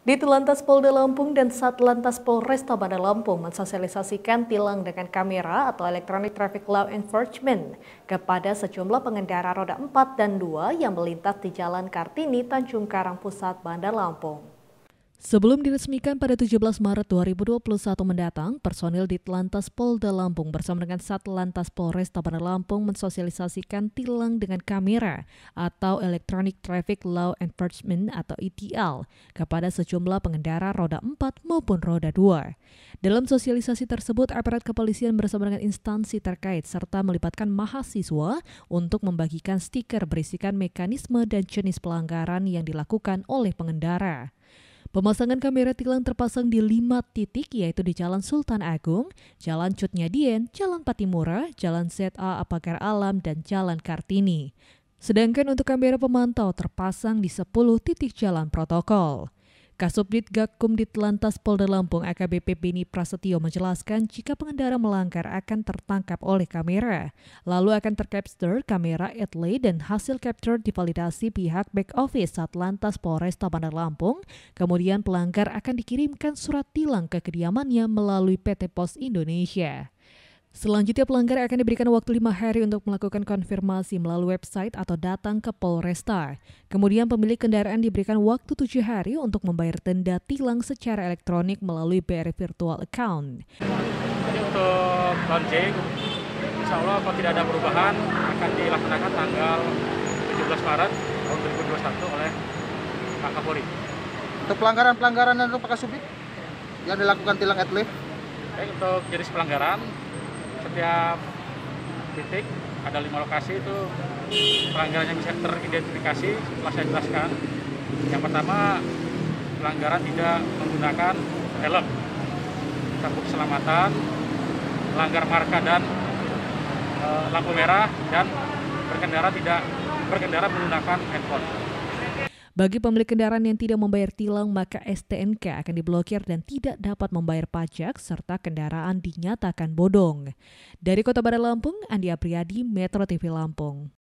Di Telantas Polda Lampung dan Satlantas Polresta Bandar Lampung mensosialisasikan tilang dengan kamera atau electronic traffic law enforcement kepada sejumlah pengendara roda 4 dan 2 yang melintas di Jalan Kartini, Tanjung Karang Pusat, Bandar Lampung. Sebelum diresmikan pada 17 Maret 2021 mendatang, personil di Lantas Polda Lampung bersama dengan Satlantas Polres Tabanan Lampung mensosialisasikan tilang dengan kamera atau Electronic Traffic Law Enforcement atau ETL kepada sejumlah pengendara roda 4 maupun roda 2. Dalam sosialisasi tersebut, aparat kepolisian bersama dengan instansi terkait serta melibatkan mahasiswa untuk membagikan stiker berisikan mekanisme dan jenis pelanggaran yang dilakukan oleh pengendara. Pemasangan kamera tilang terpasang di lima titik yaitu di Jalan Sultan Agung, Jalan Cutnya Dien, Jalan Patimura, Jalan ZA Apakar Alam, dan Jalan Kartini. Sedangkan untuk kamera pemantau terpasang di 10 titik jalan protokol. Kasubdit Gakum di Telantas Polda Lampung AKBP Beni Prasetyo menjelaskan jika pengendara melanggar akan tertangkap oleh kamera, lalu akan tercapture kamera etle dan hasil capture divalidasi pihak back office saat lantas Polres Bandar Lampung. Kemudian pelanggar akan dikirimkan surat tilang ke kediamannya melalui PT Pos Indonesia. Selanjutnya pelanggar akan diberikan waktu lima hari untuk melakukan konfirmasi melalui website atau datang ke Polresta. Kemudian pemilik kendaraan diberikan waktu tujuh hari untuk membayar denda tilang secara elektronik melalui BR Virtual Account. Jadi untuk lonceng, insya Allah kalau tidak ada perubahan akan dilaksanakan tanggal 17 Maret tahun 2021 oleh Pak Kapolri. Untuk pelanggaran-pelanggaran dan untuk Pak Kasubit yang dilakukan tilang etle? Baik, untuk jenis pelanggaran setiap titik ada lima lokasi itu pelanggaran yang bisa teridentifikasi setelah saya jelaskan. Yang pertama, pelanggaran tidak menggunakan helm, sabuk keselamatan, melanggar marka dan e, lampu merah, dan berkendara tidak berkendara menggunakan handphone. Bagi pemilik kendaraan yang tidak membayar tilang, maka STNK akan diblokir dan tidak dapat membayar pajak serta kendaraan dinyatakan bodong. Dari Kota Barat Lampung, Andi Apriyadi, Metro TV Lampung.